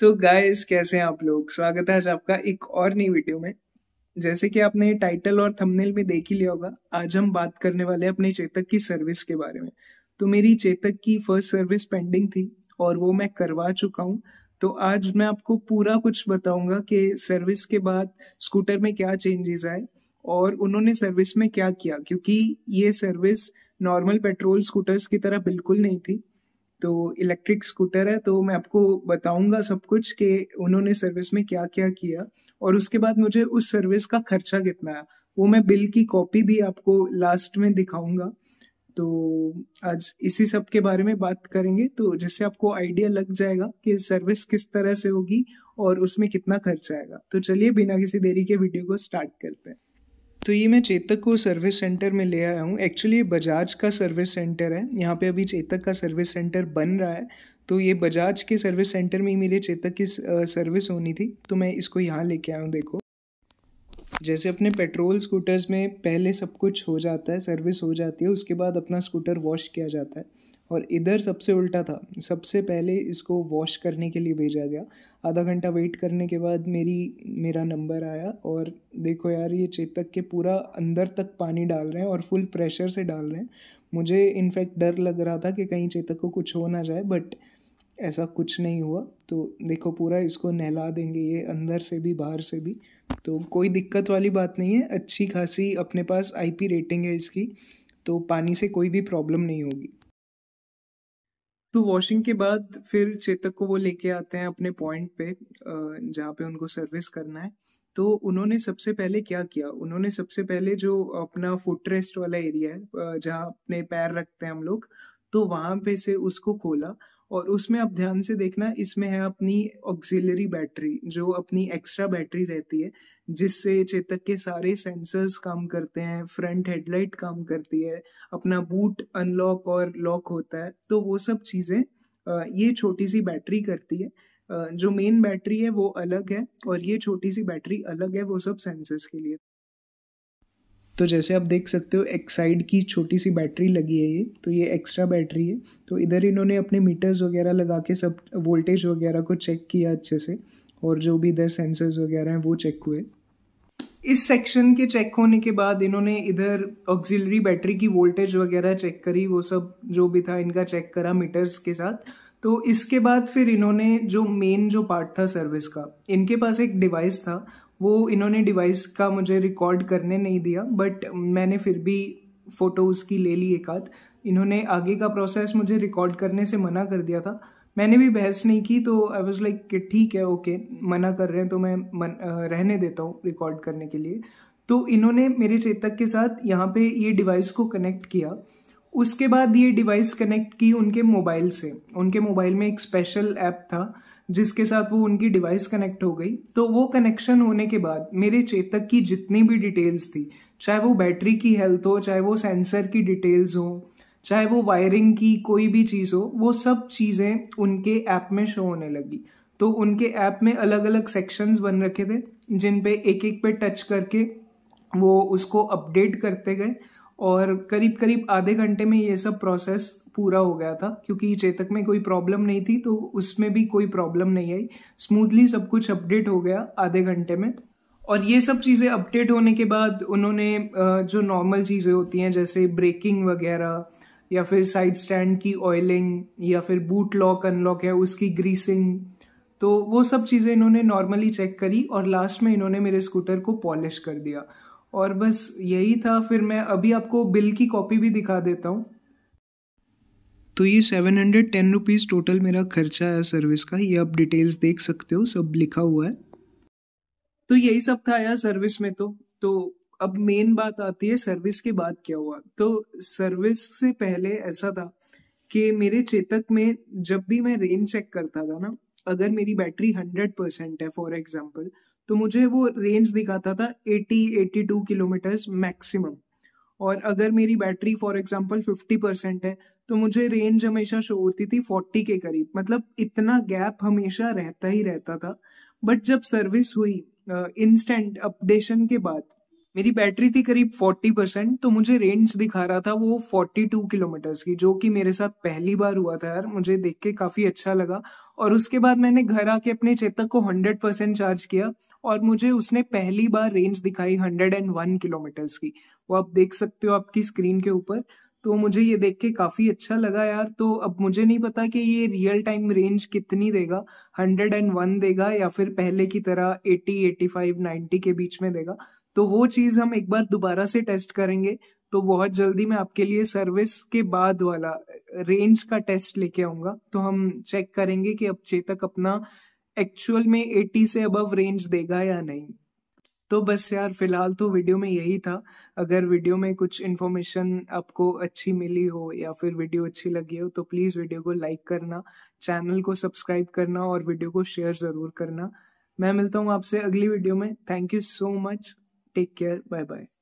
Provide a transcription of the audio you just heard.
तो गाइस कैसे हैं आप लोग स्वागत है आज आपका एक और नई वीडियो में जैसे कि आपने टाइटल और थंबनेल में देख ही लिया होगा आज हम बात करने वाले अपने चेतक की सर्विस के बारे में तो मेरी चेतक की फर्स्ट सर्विस पेंडिंग थी और वो मैं करवा चुका हूँ तो आज मैं आपको पूरा कुछ बताऊंगा कि सर्विस के बाद स्कूटर में क्या चेंजेस आए और उन्होंने सर्विस में क्या किया क्योंकि ये सर्विस नॉर्मल पेट्रोल स्कूटर्स की तरह बिल्कुल नहीं थी तो इलेक्ट्रिक स्कूटर है तो मैं आपको बताऊंगा सब कुछ कि उन्होंने सर्विस में क्या क्या किया और उसके बाद मुझे उस सर्विस का खर्चा कितना है वो मैं बिल की कॉपी भी आपको लास्ट में दिखाऊंगा तो आज इसी सब के बारे में बात करेंगे तो जिससे आपको आइडिया लग जाएगा कि सर्विस किस तरह से होगी और उसमें कितना खर्चा आएगा तो चलिए बिना किसी देरी के वीडियो को स्टार्ट करते हैं तो ये मैं चेतक को सर्विस सेंटर में ले आया हूँ एक्चुअली ये बजाज का सर्विस सेंटर है यहाँ पे अभी चेतक का सर्विस सेंटर बन रहा है तो ये बजाज के सर्विस सेंटर में ही मेरे चेतक की सर्विस होनी थी तो मैं इसको यहाँ लेके आया हूँ देखो जैसे अपने पेट्रोल स्कूटर्स में पहले सब कुछ हो जाता है सर्विस हो जाती है उसके बाद अपना स्कूटर वॉश किया जाता है और इधर सबसे उल्टा था सबसे पहले इसको वॉश करने के लिए भेजा गया आधा घंटा वेट करने के बाद मेरी मेरा नंबर आया और देखो यार ये चेतक के पूरा अंदर तक पानी डाल रहे हैं और फुल प्रेशर से डाल रहे हैं मुझे इनफैक्ट डर लग रहा था कि कहीं चेतक को कुछ हो ना जाए बट ऐसा कुछ नहीं हुआ तो देखो पूरा इसको नहला देंगे ये अंदर से भी बाहर से भी तो कोई दिक्कत वाली बात नहीं है अच्छी खासी अपने पास आईपी रेटिंग है इसकी तो पानी से कोई भी प्रॉब्लम नहीं होगी तो वॉशिंग के बाद फिर चेतक को वो लेके आते हैं अपने पॉइंट पे जहाँ पे उनको सर्विस करना है तो उन्होंने सबसे पहले क्या किया उन्होंने सबसे पहले जो अपना फुटरेस्ट वाला एरिया है जहाँ अपने पैर रखते हैं हम लोग तो वहाँ पे से उसको खोला और उसमें आप ध्यान से देखना इसमें है अपनी ऑक्सिलरी बैटरी जो अपनी एक्स्ट्रा बैटरी रहती है जिससे चेतक के सारे सेंसर्स काम करते हैं फ्रंट हेडलाइट काम करती है अपना बूट अनलॉक और लॉक होता है तो वो सब चीज़ें ये छोटी सी बैटरी करती है जो मेन बैटरी है वो अलग है और ये छोटी सी बैटरी अलग है वो सब सेंसर्स के लिए तो जैसे आप देख सकते हो एक्साइड की छोटी सी बैटरी लगी है ये तो ये एक्स्ट्रा बैटरी है तो इधर इन्होंने अपने मीटर्स वगैरह लगा के सब वोल्टेज वगैरह को चेक किया अच्छे से और जो भी इधर सेंसर्स वगैरह हैं वो चेक हुए इस सेक्शन के चेक होने के बाद इन्होंने इधर ऑक्सिलरी बैटरी की वोल्टेज वगैरह चेक करी वो सब जो भी था इनका चेक करा मीटर्स के साथ तो इसके बाद फिर इन्होंने जो मेन जो पार्ट था सर्विस का इनके पास एक डिवाइस था वो इन्होंने डिवाइस का मुझे रिकॉर्ड करने नहीं दिया बट मैंने फिर भी फ़ोटो उसकी ले ली एक आध इन्होंने आगे का प्रोसेस मुझे रिकॉर्ड करने से मना कर दिया था मैंने भी बहस नहीं की तो आई वॉज लाइक ठीक है ओके मना कर रहे हैं तो मैं मन, रहने देता हूँ रिकॉर्ड करने के लिए तो इन्होंने मेरे चेतक के साथ यहाँ पे ये डिवाइस को कनेक्ट किया उसके बाद ये डिवाइस कनेक्ट की उनके मोबाइल से उनके मोबाइल में एक स्पेशल ऐप था जिसके साथ वो उनकी डिवाइस कनेक्ट हो गई तो वो कनेक्शन होने के बाद मेरे चेतक की जितनी भी डिटेल्स थी चाहे वो बैटरी की हेल्थ हो चाहे वो सेंसर की डिटेल्स हो चाहे वो वायरिंग की कोई भी चीज़ हो वो सब चीज़ें उनके ऐप में शो होने लगी तो उनके ऐप में अलग अलग सेक्शंस बन रखे थे जिन पे एक एक पे टच करके वो उसको अपडेट करते गए और करीब करीब आधे घंटे में ये सब प्रोसेस पूरा हो गया था क्योंकि चेतक में कोई प्रॉब्लम नहीं थी तो उसमें भी कोई प्रॉब्लम नहीं आई स्मूथली सब कुछ अपडेट हो गया आधे घंटे में और ये सब चीज़ें अपडेट होने के बाद उन्होंने जो नॉर्मल चीज़ें होती हैं जैसे ब्रेकिंग वगैरह या फिर साइड स्टैंड की ऑयलिंग या फिर बूट लॉक अनलॉक है उसकी ग्रीसिंग तो वो सब चीज़ें इन्होंने नॉर्मली चेक करी और लास्ट में इन्होंने मेरे स्कूटर को पॉलिश कर दिया और बस यही था फिर मैं अभी आपको बिल की कॉपी भी दिखा देता हूँ तो ये seven hundred ten rupees total मेरा खर्चा है सर्विस का ये आप डिटेल्स देख सकते हो सब लिखा हुआ है तो यही सब था यार सर्विस में तो तो अब मेन बात आती है सर्विस के बाद क्या हुआ तो सर्विस से पहले ऐसा था कि मेरे चेतक में जब भी मैं रेंज चेक करता था ना अगर मेरी बैटरी हंड्रेड परसेंट है फॉर एग्जाम्पल तो मुझे वो रेंज दिखाता था 80 82 किलोमीटर्स मैक्सिमम और अगर मेरी बैटरी फॉर एग्जांपल 50 परसेंट है तो मुझे रेंज हमेशा शो होती थी 40 के करीब मतलब इतना गैप हमेशा रहता ही रहता था बट जब सर्विस हुई इंस्टेंट uh, अपडेशन के बाद मेरी बैटरी थी करीब 40 परसेंट तो मुझे रेंज दिखा रहा था वो 42 किलोमीटर्स की जो कि मेरे साथ पहली बार हुआ था यार मुझे देख के काफ़ी अच्छा लगा और उसके बाद मैंने घर आके अपने चेतक को 100 परसेंट चार्ज किया और मुझे उसने पहली बार रेंज दिखाई 101 किलोमीटर्स की वो आप देख सकते हो आपकी स्क्रीन के ऊपर तो मुझे ये देख के काफ़ी अच्छा लगा यार तो अब मुझे नहीं पता कि ये रियल टाइम रेंज कितनी देगा 101 देगा या फिर पहले की तरह 80, 85, 90 के बीच में देगा तो वो चीज़ हम एक बार दोबारा से टेस्ट करेंगे तो बहुत जल्दी मैं आपके लिए सर्विस के बाद वाला रेंज का टेस्ट लेके आऊंगा तो हम चेक करेंगे कि अब चेतक अपना एक्चुअल में 80 से अबव रेंज देगा या नहीं तो बस यार फिलहाल तो वीडियो में यही था अगर वीडियो में कुछ इन्फॉर्मेशन आपको अच्छी मिली हो या फिर वीडियो अच्छी लगी हो तो प्लीज़ वीडियो को लाइक करना चैनल को सब्सक्राइब करना और वीडियो को शेयर ज़रूर करना मैं मिलता हूँ आपसे अगली वीडियो में thank you so much Take care. Bye bye.